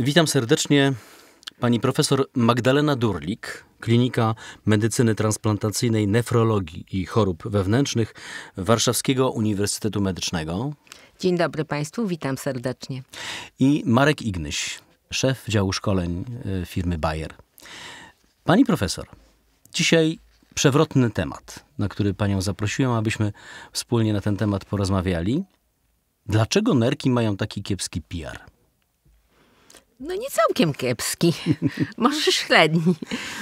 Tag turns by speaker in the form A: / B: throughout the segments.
A: Witam serdecznie pani profesor Magdalena Durlik, Klinika Medycyny Transplantacyjnej, Nefrologii i Chorób Wewnętrznych Warszawskiego Uniwersytetu Medycznego.
B: Dzień dobry Państwu, witam
A: serdecznie. I Marek Ignyś, szef działu szkoleń e, firmy Bayer. Pani profesor, dzisiaj przewrotny temat, na który panią zaprosiłem, abyśmy wspólnie na ten temat porozmawiali. Dlaczego nerki mają taki kiepski PR?
B: No nie całkiem kiepski, może średni,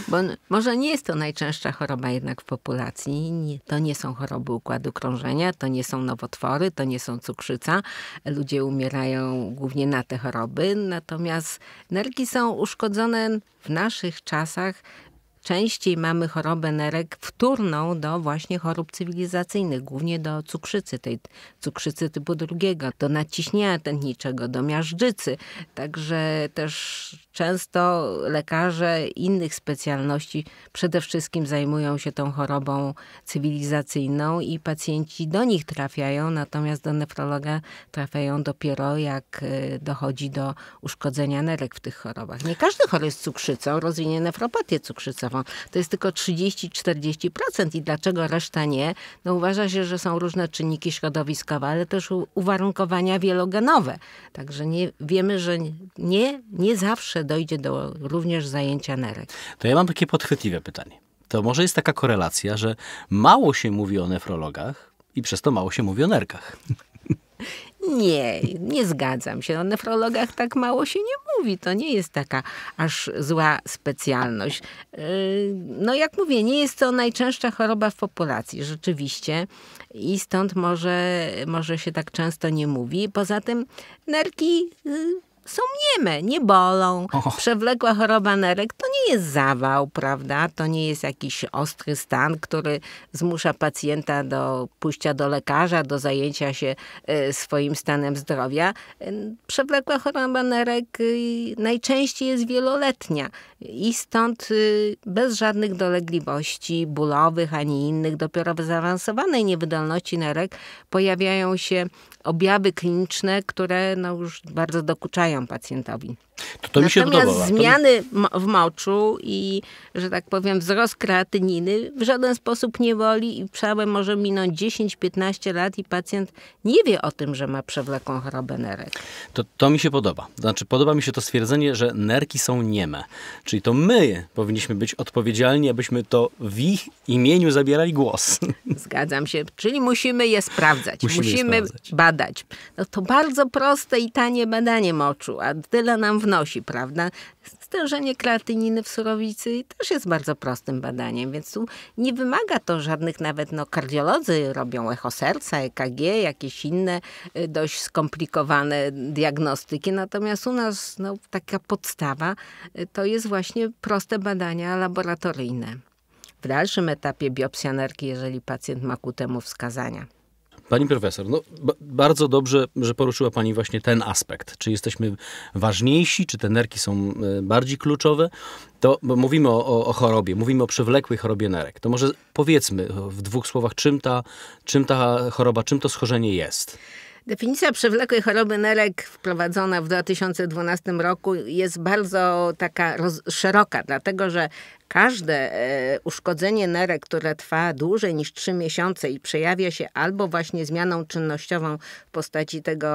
B: bo może nie jest to najczęstsza choroba jednak w populacji. Nie, to nie są choroby układu krążenia, to nie są nowotwory, to nie są cukrzyca. Ludzie umierają głównie na te choroby, natomiast nerki są uszkodzone w naszych czasach częściej mamy chorobę nerek wtórną do właśnie chorób cywilizacyjnych, głównie do cukrzycy, tej cukrzycy typu drugiego, do nadciśnienia tętniczego, do miażdżycy. Także też często lekarze innych specjalności przede wszystkim zajmują się tą chorobą cywilizacyjną i pacjenci do nich trafiają, natomiast do nefrologa trafiają dopiero jak y, dochodzi do uszkodzenia nerek w tych chorobach. Nie każdy chory z cukrzycą rozwinie nefropatię cukrzycową. To jest tylko 30-40% i dlaczego reszta nie? No uważa się, że są różne czynniki środowiskowe, ale też uwarunkowania wielogenowe. Także nie, wiemy, że nie, nie zawsze dojdzie do również zajęcia
A: nerek. To ja mam takie podchwytliwe pytanie. To może jest taka korelacja, że mało się mówi o nefrologach i przez to mało się mówi o nerkach.
B: Nie, nie zgadzam się. O nefrologach tak mało się nie mówi. To nie jest taka aż zła specjalność. Yy, no jak mówię, nie jest to najczęstsza choroba w populacji, rzeczywiście. I stąd może, może się tak często nie mówi. Poza tym nerki yy, są nieme, nie bolą. Oho. Przewlekła choroba nerek to nie jest zawał, prawda? To nie jest jakiś ostry stan, który zmusza pacjenta do pójścia do lekarza, do zajęcia się e, swoim stanem zdrowia. Przewlekła choroba nerek y, najczęściej jest wieloletnia i stąd y, bez żadnych dolegliwości bólowych ani innych, dopiero w zaawansowanej niewydolności nerek pojawiają się objawy kliniczne, które no, już bardzo dokuczają pacjentowi.
A: To, to mi się Natomiast podoba. zmiany
B: w moczu i, że tak powiem, wzrost kreatyniny w żaden sposób nie woli i przełę może minąć 10-15 lat i pacjent nie wie o tym, że ma przewlekłą chorobę nerek.
A: To, to mi się podoba. Znaczy, podoba mi się to stwierdzenie, że nerki są nieme. Czyli to my powinniśmy być odpowiedzialni, abyśmy to w ich imieniu zabierali głos.
B: Zgadzam się. Czyli musimy je sprawdzać. Musimy, musimy je sprawdzać. badać. No to bardzo proste i tanie badanie moczu, a tyle nam w wnosi, prawda? Stężenie kreatyniny w surowicy też jest bardzo prostym badaniem, więc tu nie wymaga to żadnych nawet, no kardiolodzy robią echo serca, EKG, jakieś inne y, dość skomplikowane diagnostyki, natomiast u nas no, taka podstawa y, to jest właśnie proste badania laboratoryjne. W dalszym etapie biopsja nerki, jeżeli pacjent ma ku temu wskazania.
A: Pani profesor, no, bardzo dobrze, że poruszyła Pani właśnie ten aspekt. Czy jesteśmy ważniejsi, czy te nerki są e, bardziej kluczowe? To mówimy o, o, o, chorobie, mówimy o przewlekłej chorobie nerek. To może powiedzmy w dwóch słowach, czym ta, czym ta choroba, czym to schorzenie jest?
B: Definicja przewlekłej choroby nerek wprowadzona w 2012 roku jest bardzo taka roz, szeroka, dlatego że Każde e, uszkodzenie nerek, które trwa dłużej niż 3 miesiące i przejawia się albo właśnie zmianą czynnościową w postaci tego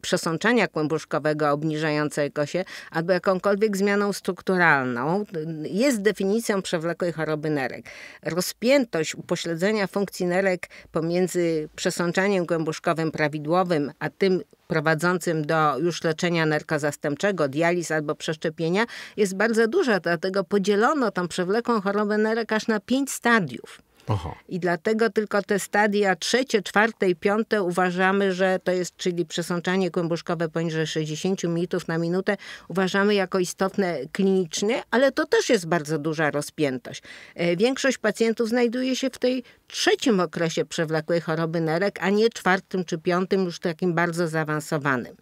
B: przesączenia kłębuszkowego obniżającego się, albo jakąkolwiek zmianą strukturalną, jest definicją przewlekłej choroby nerek. Rozpiętość upośledzenia funkcji nerek pomiędzy przesączaniem kłębuszkowym prawidłowym, a tym prowadzącym do już leczenia zastępczego, dializ albo przeszczepienia jest bardzo duża, dlatego podzielono tą przewlekłą chorobę nerek aż na pięć stadiów. Aha. I dlatego tylko te stadia trzecie, czwarte i piąte uważamy, że to jest, czyli przesączanie kłębuszkowe poniżej 60 mililitrów na minutę, uważamy jako istotne klinicznie, ale to też jest bardzo duża rozpiętość. E, większość pacjentów znajduje się w tej trzecim okresie przewlekłej choroby nerek, a nie czwartym czy piątym, już takim bardzo zaawansowanym.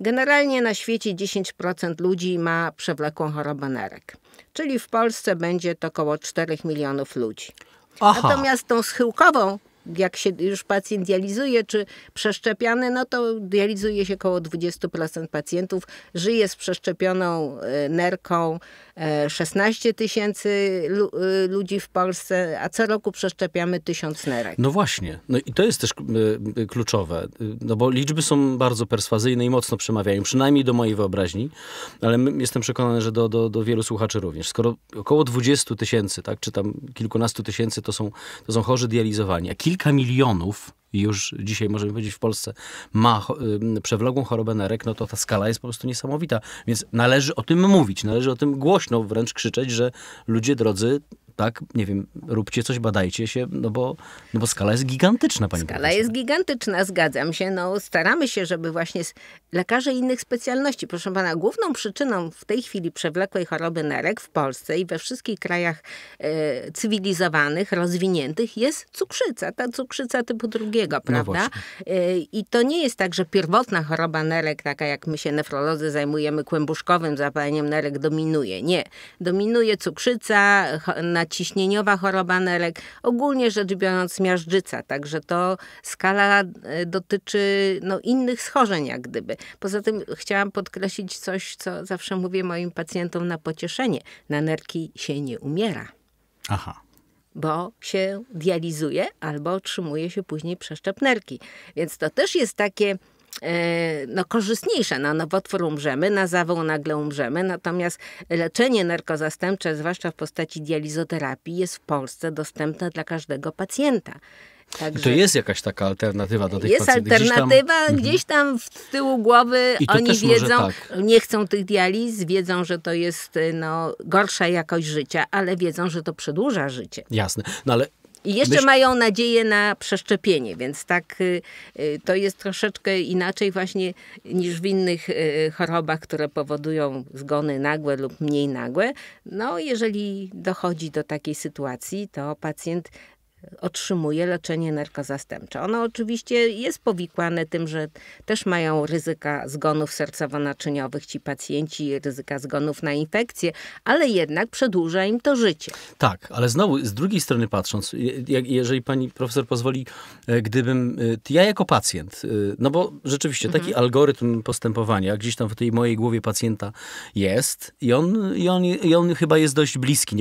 B: Generalnie na świecie 10% ludzi ma przewlekłą chorobę nerek, czyli w Polsce będzie to około 4 milionów ludzi. Aha. Natomiast tą schyłkową, jak się już pacjent dializuje czy przeszczepiany, no to dializuje się około 20% pacjentów, żyje z przeszczepioną e, nerką, 16 e, tysięcy e, ludzi w Polsce, a co roku przeszczepiamy tysiąc
A: nerek. No właśnie. No i to jest też e, kluczowe, no bo liczby są bardzo perswazyjne i mocno przemawiają, przynajmniej do mojej wyobraźni, ale jestem przekonany, że do, do, do wielu słuchaczy również. Skoro około 20 tysięcy, tak, czy tam kilkunastu tysięcy to są, to są chorzy dializowani, a kilka milionów już dzisiaj możemy powiedzieć w Polsce ma przewlogłą chorobę nerek, no to ta skala jest po prostu niesamowita. Więc należy o tym mówić, należy o tym głośno wręcz krzyczeć, że ludzie drodzy, tak? Nie wiem, róbcie coś, badajcie się, no bo, no bo skala jest gigantyczna, pani Skala
B: profesor. jest gigantyczna, zgadzam się. No, staramy się, żeby właśnie lekarze innych specjalności, proszę pana, główną przyczyną w tej chwili przewlekłej choroby nerek w Polsce i we wszystkich krajach e, cywilizowanych, rozwiniętych jest cukrzyca, ta cukrzyca typu drugiego, no prawda? No e, I to nie jest tak, że pierwotna choroba nerek, taka jak my się nefrolodzy zajmujemy kłębuszkowym zapaleniem nerek, dominuje. Nie. Dominuje cukrzyca, na ciśnieniowa, choroba nerek, ogólnie rzecz biorąc miażdżyca, także to skala e, dotyczy no, innych schorzeń jak gdyby. Poza tym chciałam podkreślić coś, co zawsze mówię moim pacjentom na pocieszenie. Na nerki się nie umiera. Aha bo się dializuje albo otrzymuje się później przeszczep nerki. Więc to też jest takie E, no, korzystniejsza. Na nowotwór umrzemy, na zawał nagle umrzemy, natomiast leczenie narkozastępcze, zwłaszcza w postaci dializoterapii, jest w Polsce dostępne dla każdego pacjenta. Także to
A: jest jakaś taka alternatywa do tych Jest pacjentów. alternatywa,
B: gdzieś tam, mhm. gdzieś tam w tyłu głowy oni wiedzą, tak. nie chcą tych dializ, wiedzą, że to jest no, gorsza jakość życia, ale wiedzą, że to przedłuża życie.
A: Jasne, no ale i jeszcze Myś...
B: mają nadzieję na przeszczepienie, więc tak y, y, to jest troszeczkę inaczej właśnie niż w innych y, chorobach, które powodują zgony nagłe lub mniej nagłe. No jeżeli dochodzi do takiej sytuacji, to pacjent otrzymuje leczenie nerkozastępcze. Ono oczywiście jest powikłane tym, że też mają ryzyka zgonów sercowo-naczyniowych ci pacjenci, ryzyka zgonów na infekcje, ale jednak przedłuża im to życie.
A: Tak, ale znowu z drugiej strony patrząc, jeżeli pani profesor pozwoli, e, gdybym e, ja jako pacjent, e, no bo rzeczywiście taki mhm. algorytm postępowania gdzieś tam w tej mojej głowie pacjenta jest i on, i on, i on chyba jest dość bliski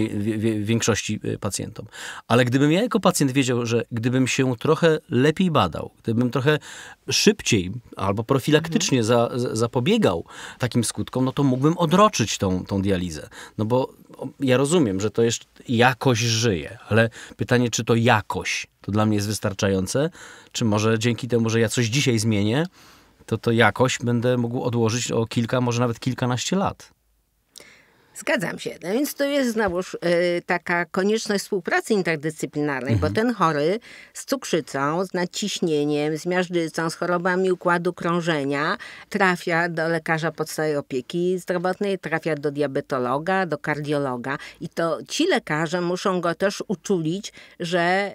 A: większości pacjentom. Ale gdybym ja jako pacjent wiedział, że gdybym się trochę lepiej badał, gdybym trochę szybciej albo profilaktycznie mhm. za, zapobiegał takim skutkom, no to mógłbym odroczyć tą, tą dializę. No bo ja rozumiem, że to jest jakoś żyje, ale pytanie, czy to jakoś to dla mnie jest wystarczające, czy może dzięki temu, że ja coś dzisiaj zmienię, to to jakoś będę mógł odłożyć o kilka, może nawet kilkanaście lat.
B: Zgadzam się. No więc to jest znowuż y, taka konieczność współpracy interdyscyplinarnej, mhm. bo ten chory z cukrzycą, z nadciśnieniem, z miażdżycą, z chorobami układu krążenia trafia do lekarza podstawowej opieki zdrowotnej, trafia do diabetologa, do kardiologa i to ci lekarze muszą go też uczulić, że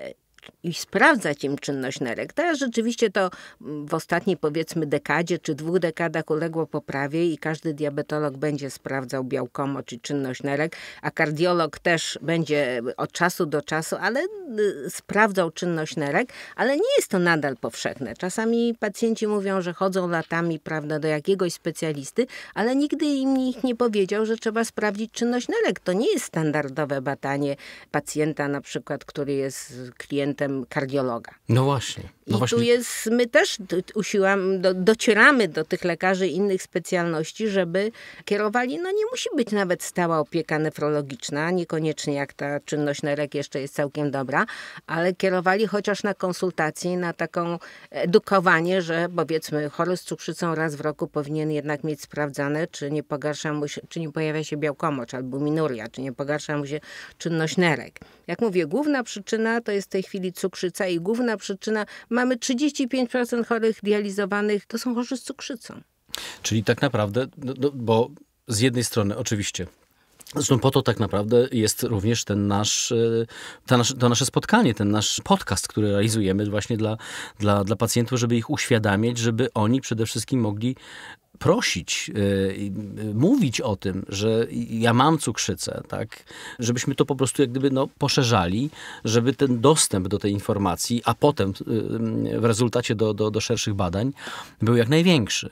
B: i sprawdzać im czynność nerek. Teraz rzeczywiście to mm, w ostatniej powiedzmy dekadzie czy dwóch dekadach uległo poprawie i każdy diabetolog będzie sprawdzał białkomo czy czynność nerek, a kardiolog też będzie e, od czasu do czasu, ale y, sprawdzał czynność nerek, ale nie jest to nadal powszechne. Czasami pacjenci mówią, że chodzą latami prawda, do jakiegoś specjalisty, ale nigdy im nikt nie powiedział, że trzeba sprawdzić czynność nerek. To nie jest standardowe badanie pacjenta na przykład, który jest klientem pacjentem kardiologa.
A: No właśnie. No I właśnie.
B: tu jest, my też usiłam, do, docieramy do tych lekarzy innych specjalności, żeby kierowali, no nie musi być nawet stała opieka nefrologiczna, niekoniecznie jak ta czynność nerek jeszcze jest całkiem dobra, ale kierowali chociaż na konsultacje, na taką edukowanie, że powiedzmy chory z cukrzycą raz w roku powinien jednak mieć sprawdzane, czy nie pogarsza mu się, czy nie pojawia się białkomoc albo minuria, czy nie pogarsza mu się czynność nerek. Jak mówię, główna przyczyna to jest w tej chwili chwili cukrzyca i główna przyczyna, mamy 35% chorych dializowanych, to są chorzy z cukrzycą.
A: Czyli tak naprawdę, no, no, bo z jednej strony oczywiście Zresztą po to tak naprawdę jest również ten nasz, e, to nasze, to nasze spotkanie, ten nasz podcast, który realizujemy właśnie dla, dla, dla pacjentów, żeby ich uświadamiać, żeby oni przede wszystkim mogli prosić, e, e, mówić o tym, że ja mam cukrzycę, tak? Żebyśmy to po prostu jak gdyby no, poszerzali, żeby ten dostęp do tej informacji, a potem e, w rezultacie do, do, do szerszych badań był jak największy.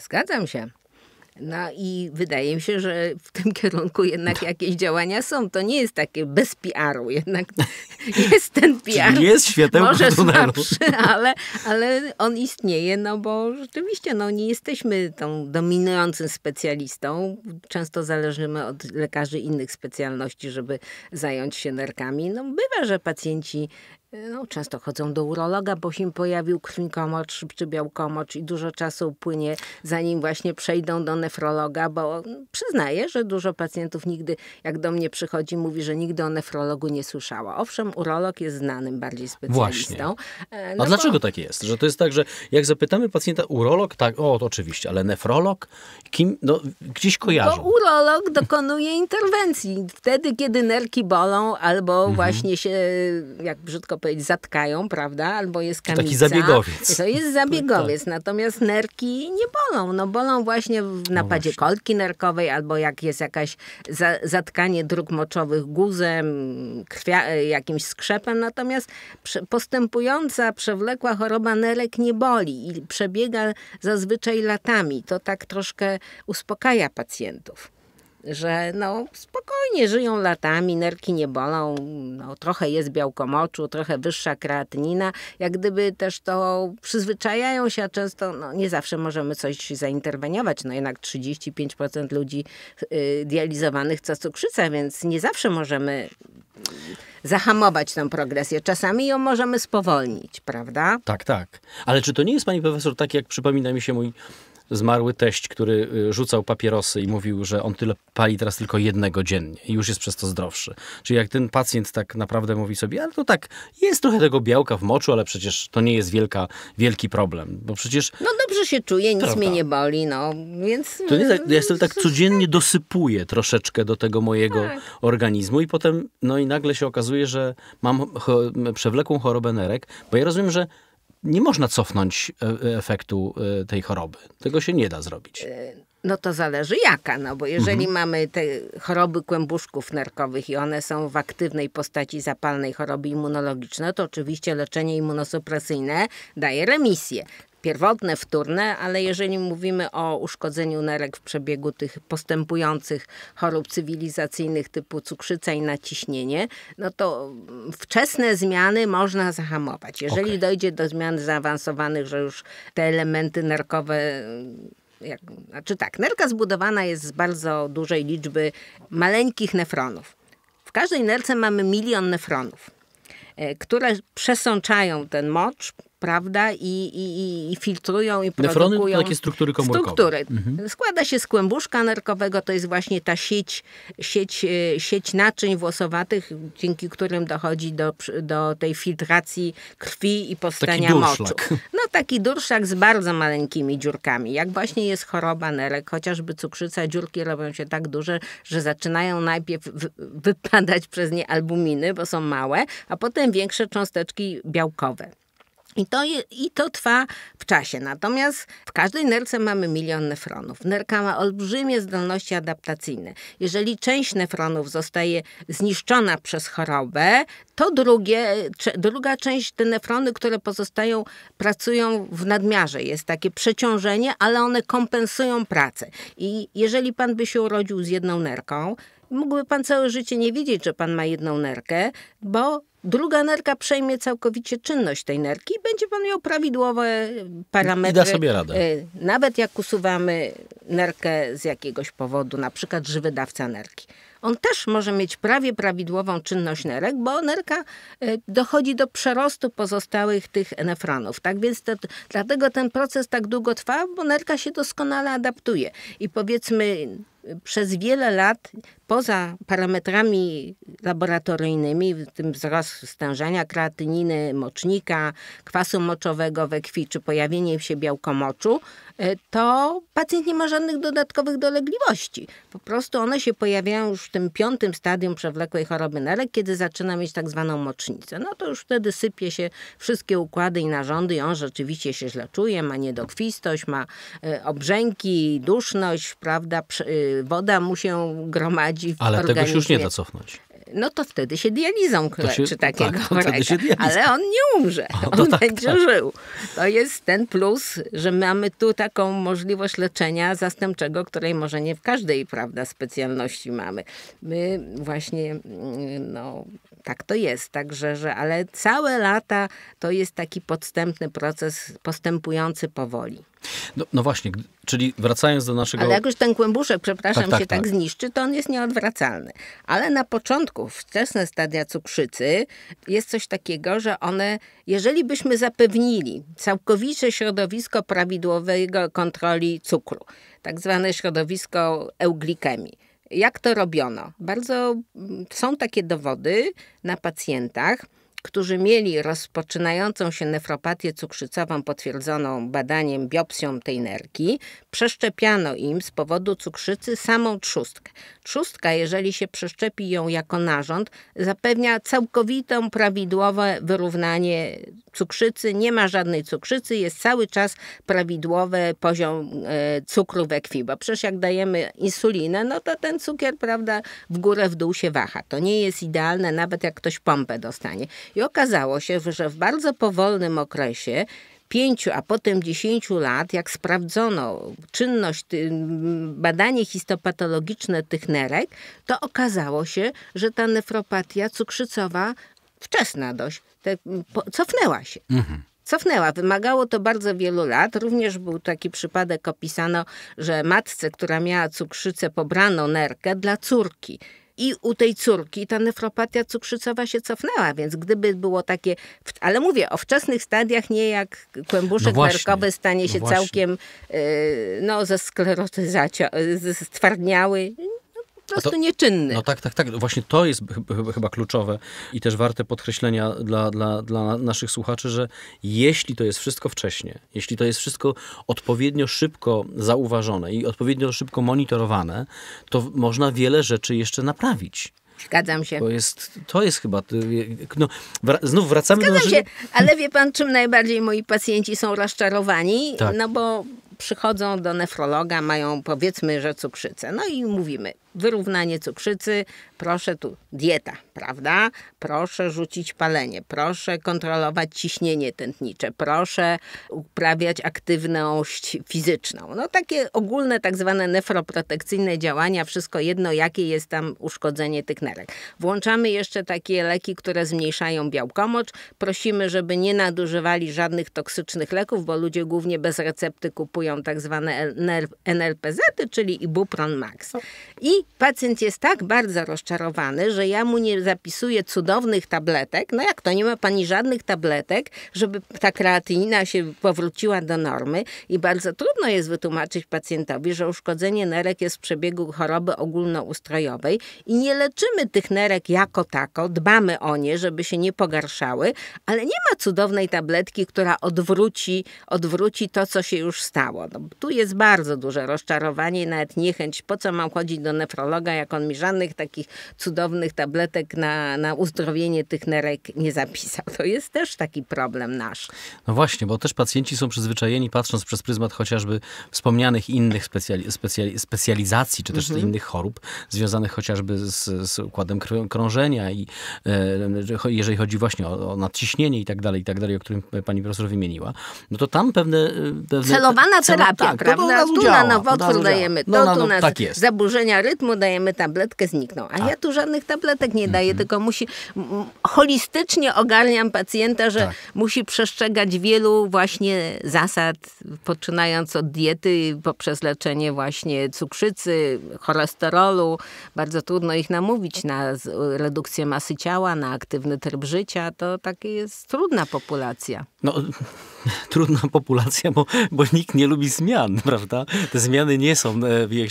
B: Zgadzam się. No i wydaje mi się, że w tym kierunku jednak no. jakieś działania są. To nie jest takie bez PR-u, jednak jest ten PR. Czyli jest światełko Może słabszy, ale, ale on istnieje, no bo rzeczywiście no, nie jesteśmy tą dominującym specjalistą. Często zależymy od lekarzy innych specjalności, żeby zająć się nerkami. No bywa, że pacjenci no, często chodzą do urologa, bo się pojawił krwinkomocz czy białkomocz i dużo czasu upłynie, zanim właśnie przejdą do nefrologa, bo przyznaję, że dużo pacjentów nigdy, jak do mnie przychodzi, mówi, że nigdy o nefrologu nie słyszała. Owszem, urolog jest znanym bardziej specjalistą. Właśnie. E, no A dlaczego
A: tak jest? Że to jest tak, że jak zapytamy pacjenta urolog, tak, o, oczywiście, ale nefrolog, kim, no, gdzieś kojarzą. Bo
B: urolog dokonuje interwencji. Wtedy, kiedy nerki bolą albo mhm. właśnie się, jak brzydko to powiedzieć, zatkają, prawda? Albo jest kamica. Taki zabiegowiec. To jest zabiegowiec, tak, natomiast nerki nie bolą. No bolą właśnie w no napadzie no właśnie. kolki nerkowej, albo jak jest jakaś za, zatkanie dróg moczowych guzem, krwia, e, jakimś skrzepem, natomiast postępująca, przewlekła choroba nerek nie boli i przebiega zazwyczaj latami. To tak troszkę uspokaja pacjentów że no spokojnie żyją latami, nerki nie bolą, no, trochę jest białkomoczu, trochę wyższa kreatynina, jak gdyby też to przyzwyczajają się, a często no, nie zawsze możemy coś zainterweniować, no jednak 35% ludzi y, dializowanych co cukrzyca, więc nie zawsze możemy zahamować tę progresję. Czasami ją możemy spowolnić, prawda?
A: Tak, tak. Ale czy to nie jest pani profesor tak, jak przypomina mi się mój zmarły teść, który y, rzucał papierosy i mówił, że on tyle pali teraz tylko jednego dziennie i już jest przez to zdrowszy. Czyli jak ten pacjent tak naprawdę mówi sobie, ale to tak, jest trochę tego białka w moczu, ale przecież to nie jest wielka, wielki problem, bo przecież... No
B: dobrze się czuję, nic prawda. mnie nie boli, no, więc... To nie tak,
A: ja sobie tak codziennie dosypuję troszeczkę do tego mojego tak. organizmu i potem, no i nagle się okazuje, że mam cho przewlekłą chorobę nerek, bo ja rozumiem, że nie można cofnąć e, e, efektu e, tej choroby. Tego się nie da zrobić.
B: No to zależy jaka, no bo jeżeli mhm. mamy te choroby kłębuszków nerkowych i one są w aktywnej postaci zapalnej choroby immunologicznej, to oczywiście leczenie immunosupresyjne daje remisję pierwotne, wtórne, ale jeżeli mówimy o uszkodzeniu nerek w przebiegu tych postępujących chorób cywilizacyjnych typu cukrzyca i naciśnienie, no to wczesne zmiany można zahamować. Jeżeli okay. dojdzie do zmian zaawansowanych, że już te elementy nerkowe jak, znaczy tak, nerka zbudowana jest z bardzo dużej liczby maleńkich nefronów. W każdej nerce mamy milion nefronów, e, które przesączają ten mocz, prawda, i, i, i filtrują i Nefrony produkują. takie struktury komórkowe. Struktury. Mhm. Składa się z kłębuszka nerkowego, to jest właśnie ta sieć, sieć, e, sieć naczyń włosowatych, dzięki którym dochodzi do, do tej filtracji krwi i powstania taki moczu. No taki durszak z bardzo maleńkimi dziurkami. Jak właśnie jest choroba nerek, chociażby cukrzyca, dziurki robią się tak duże, że zaczynają najpierw wypadać przez nie albuminy, bo są małe, a potem większe cząsteczki białkowe. I to, je, I to trwa w czasie. Natomiast w każdej nerce mamy milion nefronów. Nerka ma olbrzymie zdolności adaptacyjne. Jeżeli część nefronów zostaje zniszczona przez chorobę, to drugie, druga część, te nefrony, które pozostają, pracują w nadmiarze. Jest takie przeciążenie, ale one kompensują pracę. I jeżeli pan by się urodził z jedną nerką, Mógłby pan całe życie nie widzieć, że pan ma jedną nerkę, bo druga nerka przejmie całkowicie czynność tej nerki i będzie pan miał prawidłowe parametry. I da sobie radę. Y, nawet jak usuwamy nerkę z jakiegoś powodu, na przykład żywy dawca nerki. On też może mieć prawie prawidłową czynność nerek, bo nerka y, dochodzi do przerostu pozostałych tych nefronów. Tak więc to, dlatego ten proces tak długo trwa, bo nerka się doskonale adaptuje. I powiedzmy przez wiele lat poza parametrami laboratoryjnymi, w tym wzrost stężenia kreatyniny, mocznika, kwasu moczowego we krwi czy pojawienie się białkomoczu, e, to pacjent nie ma żadnych dodatkowych dolegliwości. Po prostu one się pojawiają już w tym piątym stadium przewlekłej choroby nerek, kiedy zaczyna mieć tak zwaną mocznicę. No to już wtedy sypie się wszystkie układy i narządy i on rzeczywiście się źle czuje, ma niedokwistość, ma e, obrzęki, duszność, prawda, e, woda mu się gromadzi w Ale organizmie. tego już nie da cofnąć no to wtedy się dializą kleczy się, takiego tak, Ale on nie umrze, o, on tak, będzie tak. żył. To jest ten plus, że mamy tu taką możliwość leczenia zastępczego, której może nie w każdej prawda, specjalności mamy. My właśnie mm, no, tak to jest, także, że, ale całe lata to jest taki podstępny proces, postępujący powoli.
A: No, no właśnie, czyli wracając do naszego... Ale jak już
B: ten kłębuszek, przepraszam, tak, tak, się tak, tak zniszczy, to on jest nieodwracalny. Ale na początku, wczesne stadia cukrzycy, jest coś takiego, że one, jeżeli byśmy zapewnili całkowicie środowisko prawidłowego kontroli cukru, tak zwane środowisko euglikemii, jak to robiono? Bardzo mm, są takie dowody na pacjentach, którzy mieli rozpoczynającą się nefropatię cukrzycową potwierdzoną badaniem biopsją tej nerki, przeszczepiano im z powodu cukrzycy samą trzustkę. Trzustka, jeżeli się przeszczepi ją jako narząd, zapewnia całkowitą prawidłowe wyrównanie cukrzycy. Nie ma żadnej cukrzycy, jest cały czas prawidłowy poziom e, cukru we krwi, bo przecież jak dajemy insulinę, no to ten cukier, prawda, w górę, w dół się waha. To nie jest idealne, nawet jak ktoś pompę dostanie. I okazało się, że w bardzo powolnym okresie pięciu, a potem dziesięciu lat, jak sprawdzono czynność, badanie histopatologiczne tych nerek, to okazało się, że ta nefropatia cukrzycowa wczesna dość, te, po, cofnęła się. Mhm cofnęła. Wymagało to bardzo wielu lat. Również był taki przypadek, opisano, że matce, która miała cukrzycę, pobrano nerkę dla córki i u tej córki ta nefropatia cukrzycowa się cofnęła, więc gdyby było takie, ale mówię o wczesnych stadiach, nie jak kłębuszek no stanie no się no całkiem y, no, ze sklerotyzacja, stwardniały,
A: po prostu to, nieczynny. No tak, tak, tak. Właśnie to jest chyba kluczowe i też warte podkreślenia dla, dla, dla naszych słuchaczy, że jeśli to jest wszystko wcześnie, jeśli to jest wszystko odpowiednio szybko zauważone i odpowiednio szybko monitorowane, to można wiele rzeczy jeszcze naprawić.
B: Zgadzam się. To
A: jest, to jest chyba. No, wra, znów wracamy Zgadzam do naszego...
B: się, ale wie pan, czym najbardziej moi pacjenci są rozczarowani? Tak. No bo przychodzą do nefrologa, mają powiedzmy, że cukrzycę. No i mówimy, wyrównanie cukrzycy, proszę tu dieta, prawda? Proszę rzucić palenie, proszę kontrolować ciśnienie tętnicze, proszę uprawiać aktywność fizyczną. No takie ogólne tak zwane nefroprotekcyjne działania, wszystko jedno jakie jest tam uszkodzenie tych nerek. Włączamy jeszcze takie leki, które zmniejszają białkomocz. Prosimy, żeby nie nadużywali żadnych toksycznych leków, bo ludzie głównie bez recepty kupują tak zwane NLPZ, czyli Ibupron Max. I pacjent jest tak bardzo rozczarowany, że ja mu nie zapisuję cudownych tabletek. No jak to, nie ma pani żadnych tabletek, żeby ta kreatynina się powróciła do normy i bardzo trudno jest wytłumaczyć pacjentowi, że uszkodzenie nerek jest w przebiegu choroby ogólnoustrojowej i nie leczymy tych nerek jako tako, dbamy o nie, żeby się nie pogarszały, ale nie ma cudownej tabletki, która odwróci, odwróci to, co się już stało. No, tu jest bardzo duże rozczarowanie nawet niechęć, po co mam chodzić do nefrologii, gastroenterologa, jak on mi żadnych takich cudownych tabletek na, na uzdrowienie tych nerek nie zapisał. To jest też taki problem
A: nasz. No właśnie, bo też pacjenci są przyzwyczajeni, patrząc przez pryzmat chociażby wspomnianych innych specjali, specjali specjalizacji, czy też mhm. innych chorób, związanych chociażby z, z układem krążenia i e, jeżeli chodzi właśnie o, o nadciśnienie i tak dalej, i tak dalej, o którym pani profesor wymieniła, no to tam pewne... E, pewne Celowana terapia, cel, tak, prawda? Tu na nowotwór dajemy, no, to no, no, tu na tak
B: zaburzenia rytmu nawet mu dajemy tabletkę, znikną. A, A. ja tu żadnych tabletek nie daję, mm -hmm. tylko musi, holistycznie ogarniam pacjenta, że tak. musi przestrzegać wielu właśnie zasad, poczynając od diety, poprzez leczenie właśnie cukrzycy, cholesterolu. Bardzo trudno ich namówić na redukcję masy ciała, na aktywny tryb życia. To taka jest trudna populacja
A: no, trudna populacja, bo, bo nikt nie lubi zmian, prawda? Te zmiany nie są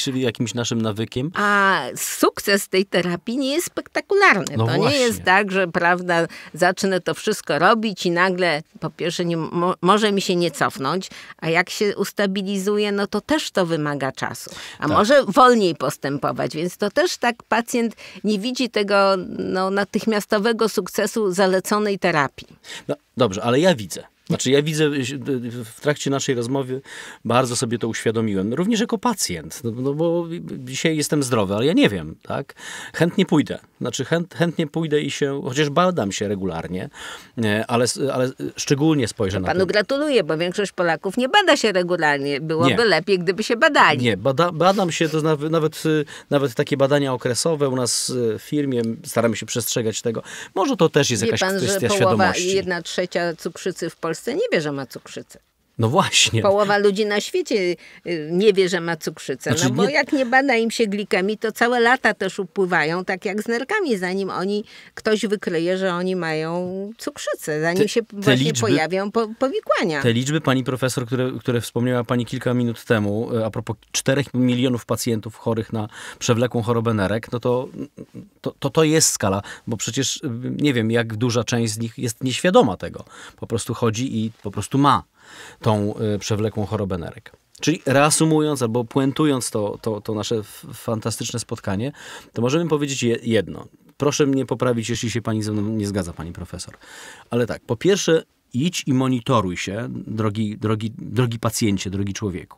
A: e, jakimś naszym nawykiem.
B: A sukces tej terapii nie jest spektakularny. No to właśnie. nie jest tak, że prawda, zacznę to wszystko robić i nagle po pierwsze nie, mo, może mi się nie cofnąć, a jak się ustabilizuje, no to też to wymaga czasu. A tak. może wolniej postępować, więc to też tak pacjent nie widzi tego no, natychmiastowego sukcesu zaleconej terapii.
A: No, Dobrze, ale ja widzę. Znaczy ja widzę, y, w trakcie naszej rozmowy bardzo sobie to uświadomiłem, również jako pacjent, no, no, bo dzisiaj jestem zdrowy, ale ja nie wiem, tak? Chętnie pójdę, znaczy chęt, chętnie pójdę i się, chociaż badam się regularnie, e, ale, ale szczególnie spojrzę na to. Panu
B: gratuluję, bo większość Polaków nie bada się regularnie, byłoby nie. lepiej, gdyby się badali. Nie,
A: bada, badam się, to nawet, nawet, y, nawet takie badania okresowe u nas y, w firmie, staramy się przestrzegać tego. Może to też jest Wie jakaś pan, kwestia że połowa, świadomości.
B: jedna trzecia cukrzycy w Polsce Polsce nie wie, że ma
A: no właśnie. Połowa
B: ludzi na świecie y, nie wie, że ma cukrzycę. No znaczy, no bo nie... jak nie bada im się glikami, to całe lata też upływają, tak jak z nerkami, zanim oni, ktoś wykryje, że oni mają cukrzycę, zanim te, się te właśnie liczby, pojawią po, powikłania. Te
A: liczby, pani profesor, które, które wspomniała pani kilka minut temu, y, a propos 4 milionów pacjentów chorych na przewlekłą chorobę nerek, no to to, to to jest skala, bo przecież y, nie wiem, jak duża część z nich jest nieświadoma tego. Po prostu chodzi i po prostu ma tą y, przewlekłą chorobę nerek. Czyli reasumując albo puentując to, to, to nasze fantastyczne spotkanie, to możemy powiedzieć jedno. Proszę mnie poprawić, jeśli się pani ze mną nie zgadza, pani profesor. Ale tak, po pierwsze, idź i monitoruj się, drogi, drogi, drogi pacjencie, drogi człowieku.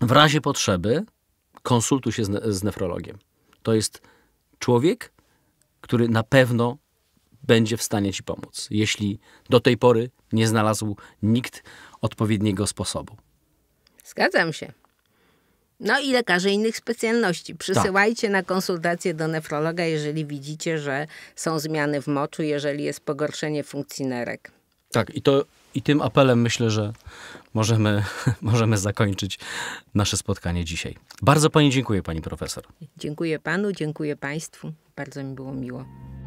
A: W razie potrzeby konsultuj się z, z nefrologiem. To jest człowiek, który na pewno będzie w stanie ci pomóc, jeśli do tej pory nie znalazł nikt odpowiedniego sposobu.
B: Zgadzam się. No i lekarze innych specjalności. Przysyłajcie tak. na konsultację do nefrologa, jeżeli widzicie, że są zmiany w moczu, jeżeli jest pogorszenie funkcji nerek.
A: Tak, i to i tym apelem myślę, że możemy, możemy zakończyć nasze spotkanie dzisiaj. Bardzo Pani dziękuję, Pani Profesor.
B: Dziękuję Panu, dziękuję Państwu. Bardzo mi było miło.